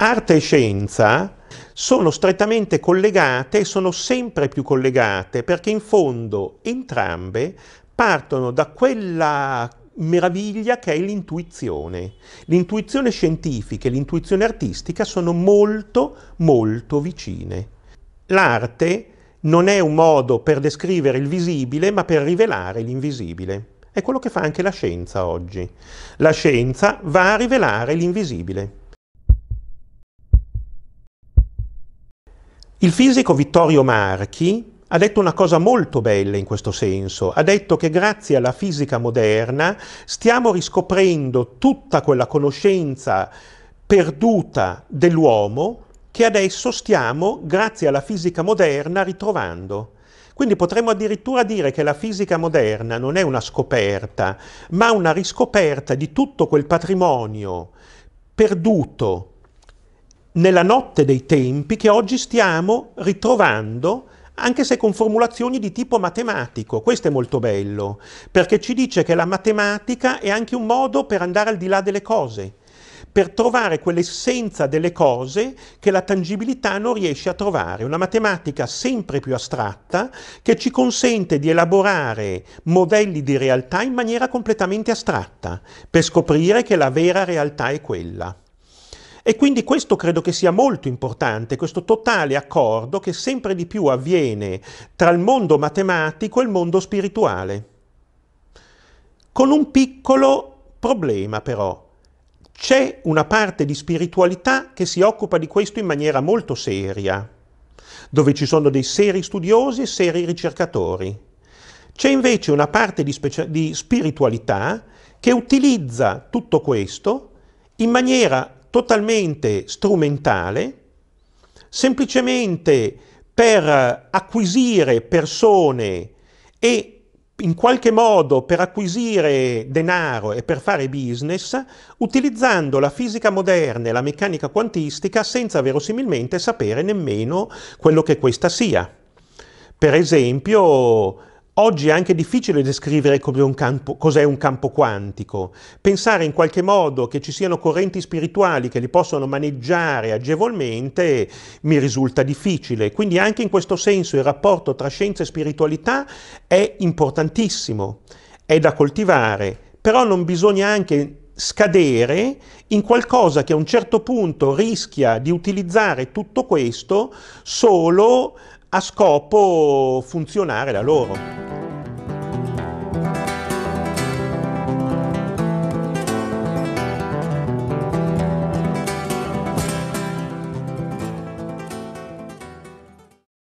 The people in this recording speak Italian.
arte e scienza sono strettamente collegate e sono sempre più collegate perché in fondo entrambe partono da quella meraviglia che è l'intuizione. L'intuizione scientifica e l'intuizione artistica sono molto, molto vicine. L'arte non è un modo per descrivere il visibile, ma per rivelare l'invisibile. È quello che fa anche la scienza oggi. La scienza va a rivelare l'invisibile. Il fisico Vittorio Marchi ha detto una cosa molto bella in questo senso, ha detto che grazie alla fisica moderna stiamo riscoprendo tutta quella conoscenza perduta dell'uomo che adesso stiamo, grazie alla fisica moderna, ritrovando. Quindi potremmo addirittura dire che la fisica moderna non è una scoperta, ma una riscoperta di tutto quel patrimonio perduto nella notte dei tempi che oggi stiamo ritrovando anche se con formulazioni di tipo matematico. Questo è molto bello, perché ci dice che la matematica è anche un modo per andare al di là delle cose, per trovare quell'essenza delle cose che la tangibilità non riesce a trovare. Una matematica sempre più astratta che ci consente di elaborare modelli di realtà in maniera completamente astratta, per scoprire che la vera realtà è quella. E quindi questo credo che sia molto importante, questo totale accordo che sempre di più avviene tra il mondo matematico e il mondo spirituale. Con un piccolo problema però. C'è una parte di spiritualità che si occupa di questo in maniera molto seria, dove ci sono dei seri studiosi e seri ricercatori. C'è invece una parte di, di spiritualità che utilizza tutto questo in maniera totalmente strumentale, semplicemente per acquisire persone e in qualche modo per acquisire denaro e per fare business utilizzando la fisica moderna e la meccanica quantistica senza verosimilmente sapere nemmeno quello che questa sia. Per esempio, Oggi è anche difficile descrivere cos'è un campo quantico. Pensare in qualche modo che ci siano correnti spirituali che li possono maneggiare agevolmente mi risulta difficile. Quindi anche in questo senso il rapporto tra scienza e spiritualità è importantissimo, è da coltivare, però non bisogna anche scadere in qualcosa che a un certo punto rischia di utilizzare tutto questo solo a scopo funzionare da loro.